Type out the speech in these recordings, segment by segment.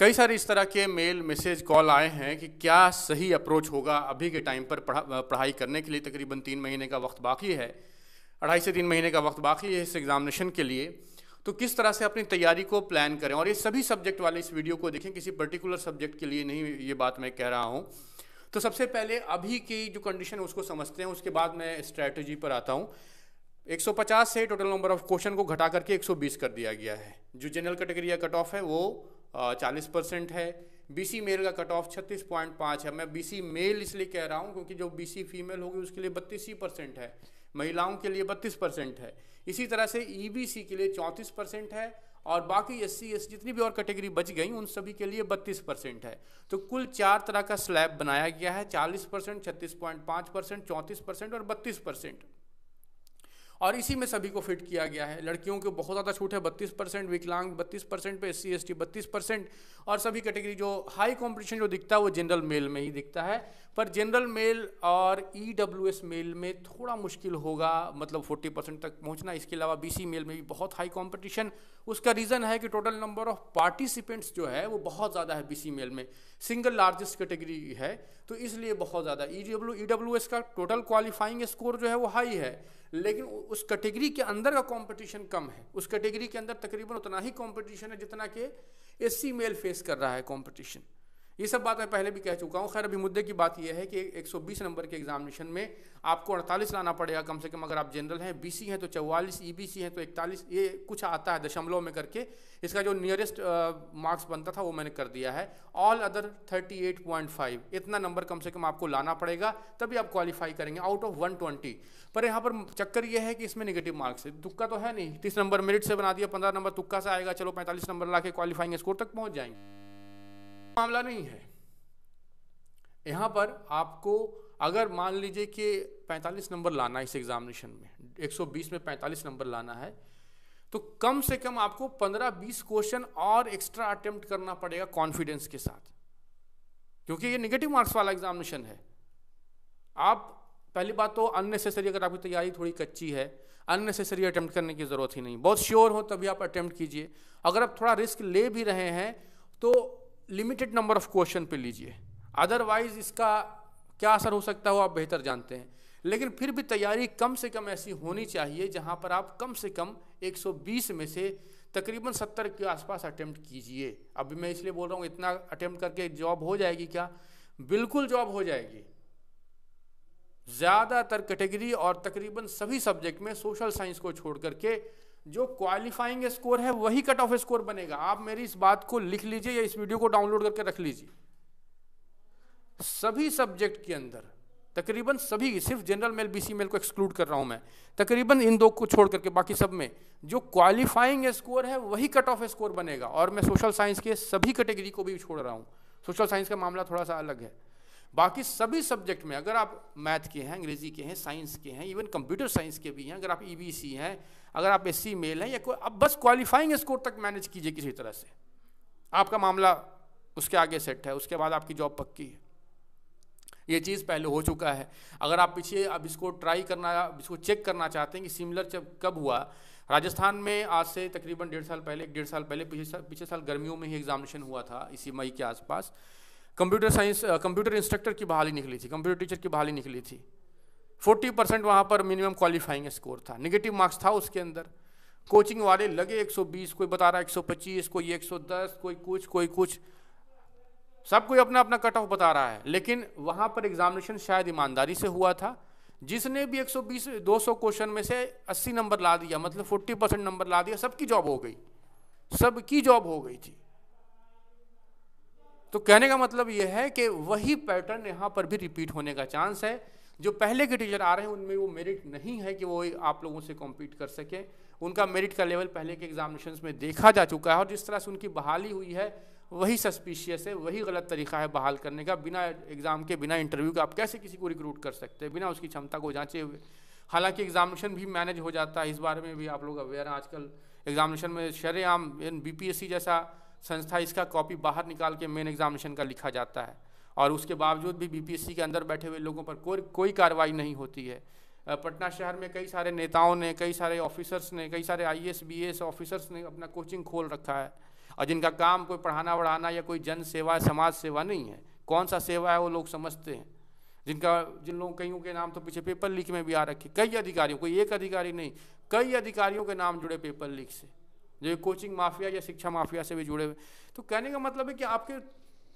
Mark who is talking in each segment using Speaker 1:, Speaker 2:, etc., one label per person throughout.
Speaker 1: कई सारे इस तरह के मेल मैसेज कॉल आए हैं कि क्या सही अप्रोच होगा अभी के टाइम पर पढ़ा पढ़ाई करने के लिए तकरीबन तीन महीने का वक्त बाकी है अढ़ाई से तीन महीने का वक्त बाकी है इस एग्ज़ामिनेशन के लिए तो किस तरह से अपनी तैयारी को प्लान करें और ये सभी सब्जेक्ट वाले इस वीडियो को देखें किसी पर्टिकुलर सब्जेक्ट के लिए नहीं ये बात मैं कह रहा हूँ तो सबसे पहले अभी की जो कंडीशन है उसको समझते हैं उसके बाद मैं स्ट्रैटेजी पर आता हूँ 150 से टोटल नंबर ऑफ क्वेश्चन को घटा करके 120 कर दिया गया है जो जनरल कैटेगरी या कट ऑफ है वो चालीस परसेंट है बीसी मेल का कट ऑफ छत्तीस पॉइंट पाँच है मैं बीसी मेल इसलिए कह रहा हूँ क्योंकि जो बीसी फीमेल होगी उसके लिए बत्तीस ही परसेंट है महिलाओं के लिए बत्तीस परसेंट है इसी तरह से ईबीसी e के लिए चौंतीस परसेंट है और बाकी एस सी एस जितनी भी और कैटेगरी बच गई उन सभी के लिए बत्तीस परसेंट है तो कुल चार तरह का स्लैब बनाया गया है चालीस परसेंट छत्तीस पॉइंट पाँच परसेंट चौंतीस परसेंट और बत्तीस परसेंट और इसी में सभी को फिट किया गया है लड़कियों के बहुत ज़्यादा छूट है बत्तीस परसेंट विकलांग बत्तीस परसेंट पे एस सी एस टी बत्तीस परसेंट और सभी कैटेगरी जो हाई कॉम्पिटिशन जो दिखता है वो जनरल मेल में ही दिखता है पर जनरल मेल और ई डब्ल्यू एस मेल में थोड़ा मुश्किल होगा मतलब फोर्टी परसेंट तक पहुँचना इसके अलावा बी सी मेल में भी बहुत हाई कॉम्पिटिशन उसका रीज़न है कि टोटल नंबर ऑफ पार्टिसिपेंट्स जो है वो बहुत ज़्यादा है बी सी मेल में सिंगल लार्जेस्ट कैटेगरी है तो इसलिए बहुत ज़्यादा E e W E e W S का टोटल क्वालिफाइंग स्कोर जो है वो हाई है लेकिन उस कैटेगरी के अंदर का कंपटीशन कम है उस कैटेगरी के अंदर तकरीबन उतना ही कंपटीशन है जितना कि एससी मेल फेस कर रहा है कंपटीशन ये सब बात मैं पहले भी कह चुका हूँ खैर अभी मुद्दे की बात यह है कि 120 नंबर के एग्जामिनेशन में आपको 48 लाना पड़ेगा कम से कम अगर आप जनरल हैं बीसी हैं तो 44 ईबीसी e हैं तो 41 ये कुछ आता है दशमलव में करके इसका जो नियरेस्ट मार्क्स बनता था वो मैंने कर दिया है ऑल अदर 38.5 इतना नंबर कम से कम आपको लाना पड़ेगा तभी आप क्वालिफाई करेंगे आउट ऑफ ट्वेंटी पर यहाँ पर चक्कर यह है कि इसमें निगेटिव मार्क्स है तुक्का तो है नहीं तीस नंबर मेरिट से बना दिया पंद्रह नंबर तुक्का से आएगा चलो पैंतालीस नंबर ला के क्वालिफाइंग स्कोर तक पहुँच जाएंगे मामला नहीं है यहाँ पर आपको अगर मान लीजिए कि 45 नंबर लाना है इस एग्जामिनेशन में 120 में 45 नंबर लाना है तो कम से कम आपको 15-20 क्वेश्चन और एक्स्ट्रा अटेम्प्ट करना पड़ेगा कॉन्फिडेंस के साथ क्योंकि ये निगेटिव मार्क्स वाला एग्जामिनेशन है आप पहली बात तो अननेसेसरी अगर आपकी तैयारी थोड़ी कच्ची है अननेसेसरी अटैम्प्ट करने की ज़रूरत ही नहीं बहुत श्योर हो तभी आप अटैम्प्ट कीजिए अगर आप थोड़ा रिस्क ले भी रहे हैं तो लिमिटेड नंबर ऑफ क्वेश्चन पे लीजिए अदरवाइज इसका क्या असर हो सकता है वो आप बेहतर जानते हैं लेकिन फिर भी तैयारी कम से कम ऐसी होनी चाहिए जहां पर आप कम से कम 120 में से तकरीबन 70 के आसपास अटेम्प्ट कीजिए अभी मैं इसलिए बोल रहा हूँ इतना अटेम्प्ट करके जॉब हो जाएगी क्या बिल्कुल जॉब हो जाएगी ज़्यादातर कैटेगरी और तकरीबन सभी सब्जेक्ट में सोशल साइंस को छोड़ करके जो क्वालिफाइंग स्कोर है वही कट ऑफ स्कोर बनेगा आप मेरी इस बात को लिख लीजिए या इस वीडियो को डाउनलोड करके रख लीजिए सभी सब्जेक्ट के अंदर तकरीबन सभी सिर्फ जनरल मेल बीसी मेल को एक्सक्लूड कर रहा हूं मैं तकरीबन इन दो को छोड़ करके बाकी सब में जो क्वालिफाइंग स्कोर है वही कट ऑफ स्कोर बनेगा और मैं सोशल साइंस के सभी कैटेगरी को भी छोड़ रहा हूँ सोशल साइंस का मामला थोड़ा सा अलग है बाकी सभी सब्जेक्ट में अगर आप मैथ के हैं अंग्रेजी के हैं साइंस के हैं इवन कंप्यूटर साइंस के भी हैं अगर आप ई e हैं अगर आप एस मेल हैं या कोई अब बस क्वालिफाइंग स्कोर तक मैनेज कीजिए किसी तरह से आपका मामला उसके आगे सेट है उसके बाद आपकी जॉब पक्की है ये चीज़ पहले हो चुका है अगर आप पीछे अब इसको ट्राई करना इसको चेक करना चाहते हैं कि सिमिलर जब कब हुआ राजस्थान में आज से तकरीबन डेढ़ साल पहले एक डेढ़ साल पहले पिछले साल पिछले साल गर्मियों में ही एग्जामिनेशन हुआ था इसी मई के आसपास कंप्यूटर साइंस कंप्यूटर इंस्ट्रक्टर की बहाली निकली थी कंप्यूटर टीचर की बहाली निकली थी 40 परसेंट वहाँ पर मिनिमम क्वालिफाइंग स्कोर था निगेटिव मार्क्स था उसके अंदर कोचिंग वाले लगे 120 कोई बता रहा है 125 कोई 110 कोई कुछ कोई कुछ सब कोई अपना अपना कट ऑफ बता रहा है लेकिन वहाँ पर एग्जामिनेशन शायद ईमानदारी से हुआ था जिसने भी 120 200 क्वेश्चन में से 80 नंबर ला दिया मतलब 40 परसेंट नंबर ला दिया सबकी जॉब हो गई सबकी जॉब हो गई थी तो कहने का मतलब यह है कि वही पैटर्न यहाँ पर भी रिपीट होने का चांस है जो पहले के टीचर आ रहे हैं उनमें वो मेरिट नहीं है कि वो आप लोगों से कॉम्पीट कर सकें उनका मेरिट का लेवल पहले के एग्जामिनेशन में देखा जा चुका है और जिस तरह से उनकी बहाली हुई है वही सस्पिशियस है वही गलत तरीका है बहाल करने का बिना एग्ज़ाम के बिना इंटरव्यू के आप कैसे किसी को रिक्रूट कर सकते हैं बिना उसकी क्षमता को जांचे हुए हालांकि एग्जामिनेशन भी मैनेज हो जाता है इस बारे में भी आप लोग अवेयर हैं आजकल एग्जामिनेशन में शरेआम बी जैसा संस्था इसका कॉपी बाहर निकाल के मेन एग्जामिनेशन का लिखा जाता है और उसके बावजूद भी बीपीएससी के अंदर बैठे हुए लोगों पर कोई कोई कार्रवाई नहीं होती है पटना शहर में कई सारे नेताओं ने कई सारे ऑफिसर्स ने कई सारे आई एस ऑफिसर्स ने अपना कोचिंग खोल रखा है और जिनका काम कोई पढ़ाना वढ़ाना या कोई जन सेवा समाज सेवा नहीं है कौन सा सेवा है वो लोग समझते हैं जिनका जिन लोगों कईयों के नाम तो पीछे पेपर लीक में भी आ रखे कई अधिकारियों कोई एक अधिकारी नहीं कई अधिकारियों के नाम जुड़े पेपर लीक से जो कोचिंग माफिया या शिक्षा माफिया से भी जुड़े हुए तो कहने का मतलब है कि आपके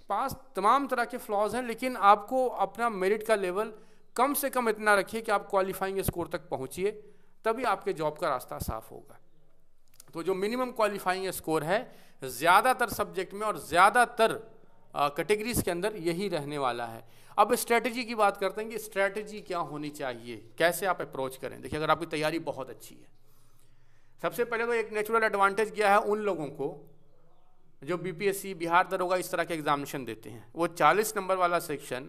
Speaker 1: पास तमाम तरह के फ्लॉज हैं लेकिन आपको अपना मेरिट का लेवल कम से कम इतना रखिए कि आप क्वालिफाइंग स्कोर तक पहुंचिए तभी आपके जॉब का रास्ता साफ होगा तो जो मिनिमम क्वालिफाइंग स्कोर है ज़्यादातर सब्जेक्ट में और ज़्यादातर कैटेगरीज के अंदर यही रहने वाला है अब स्ट्रेटजी की बात करते हैं कि स्ट्रेटजी क्या होनी चाहिए कैसे आप अप्रोच करें देखिए अगर आपकी तैयारी बहुत अच्छी है सबसे पहले तो एक नेचुरल एडवांटेज किया है उन लोगों को जो बीपीएससी बिहार दरोगा इस तरह के एग्जामिनेशन देते हैं वो 40 नंबर वाला सेक्शन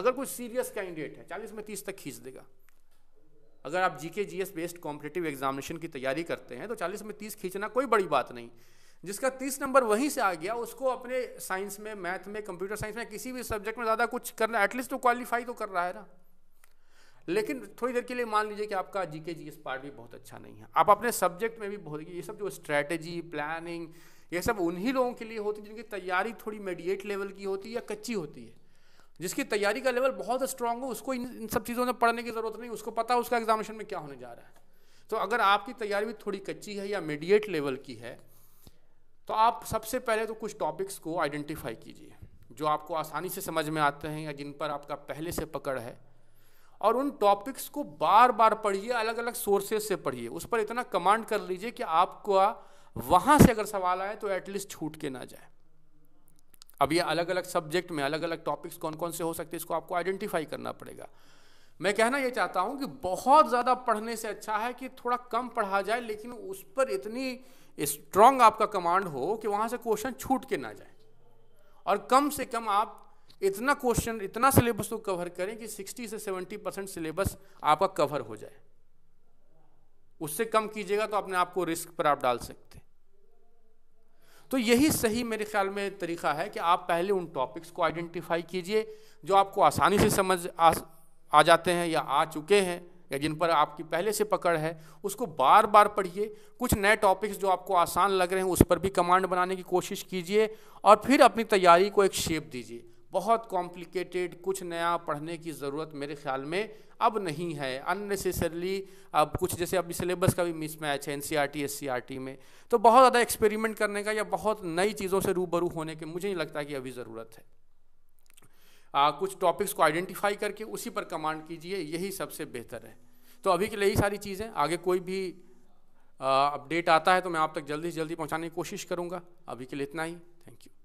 Speaker 1: अगर कुछ सीरियस कैंडिडेट है 40 में 30 तक खींच देगा अगर आप GK GS based competitive examination की तैयारी करते हैं तो 40 में 30 खींचना कोई बड़ी बात नहीं जिसका 30 नंबर वहीं से आ गया उसको अपने साइंस में मैथ में कंप्यूटर साइंस में किसी भी सब्जेक्ट में ज़्यादा कुछ करना एटलीस्ट तो क्वालिफाई तो कर रहा है ना लेकिन थोड़ी देर के लिए मान लीजिए कि आपका जी के जी एस पार्ट भी बहुत अच्छा नहीं है आप अपने सब्जेक्ट में भी बहुत ये सब जो स्ट्रैटेजी प्लानिंग ये सब उन्हीं लोगों के लिए होती है जिनकी तैयारी थोड़ी मेडिएट लेवल की होती है या कच्ची होती है जिसकी तैयारी का लेवल बहुत स्ट्रांग हो उसको इन, इन सब चीज़ों में पढ़ने की ज़रूरत नहीं उसको पता उसका एग्जामिनेशन में क्या होने जा रहा है तो अगर आपकी तैयारी भी थोड़ी कच्ची है या मीडिएट लेवल की है तो आप सबसे पहले तो कुछ टॉपिक्स को आइडेंटिफाई कीजिए जो आपको आसानी से समझ में आते हैं या जिन पर आपका पहले से पकड़ है और उन टॉपिक्स को बार बार पढ़िए अलग अलग सोर्सेज से पढ़िए उस पर इतना कमांड कर लीजिए कि आपको वहाँ से अगर सवाल आए तो एटलीस्ट छूट के ना जाए अब ये अलग अलग सब्जेक्ट में अलग अलग टॉपिक्स कौन कौन से हो सकते हैं इसको आपको आइडेंटिफाई करना पड़ेगा मैं कहना ये चाहता हूँ कि बहुत ज़्यादा पढ़ने से अच्छा है कि थोड़ा कम पढ़ा जाए लेकिन उस पर इतनी स्ट्रांग आपका कमांड हो कि वहाँ से क्वेश्चन छूट के ना जाए और कम से कम आप इतना क्वेश्चन इतना सिलेबस को कवर करें कि 60 से 70 परसेंट सिलेबस आपका कवर हो जाए उससे कम कीजिएगा तो अपने आप को रिस्क पर आप डाल सकते तो यही सही मेरे ख्याल में तरीका है कि आप पहले उन टॉपिक्स को आइडेंटिफाई कीजिए जो आपको आसानी से समझ आ, आ जाते हैं या आ चुके हैं या जिन पर आपकी पहले से पकड़ है उसको बार बार पढ़िए कुछ नए टॉपिक्स जो आपको आसान लग रहे हैं उस पर भी कमांड बनाने की कोशिश कीजिए और फिर अपनी तैयारी को एक शेप दीजिए बहुत कॉम्प्लिकेटेड कुछ नया पढ़ने की ज़रूरत मेरे ख्याल में अब नहीं है अननेसेसरली अब कुछ जैसे अभी सिलेबस का भी मिसमैच है एन सी आर में तो बहुत ज़्यादा एक्सपेरिमेंट करने का या बहुत नई चीज़ों से रूबरू होने के मुझे नहीं लगता कि अभी ज़रूरत है आ, कुछ टॉपिक्स को आइडेंटिफाई करके उसी पर कमांड कीजिए यही सबसे बेहतर है तो अभी के लिए यही सारी चीज़ें आगे कोई भी अपडेट आता है तो मैं आप तक जल्दी से जल्दी पहुँचाने की कोशिश करूँगा अभी के लिए इतना ही थैंक यू